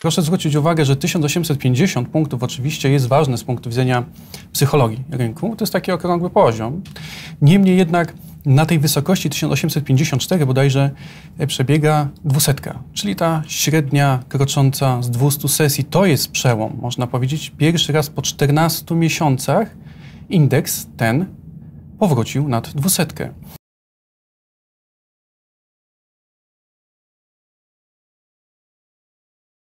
Proszę zwrócić uwagę, że 1850 punktów oczywiście jest ważne z punktu widzenia psychologii rynku. To jest taki okrągły poziom. Niemniej jednak na tej wysokości 1854 bodajże e, przebiega dwusetka, czyli ta średnia krocząca z 200 sesji. To jest przełom, można powiedzieć. Pierwszy raz po 14 miesiącach indeks ten powrócił nad dwusetkę.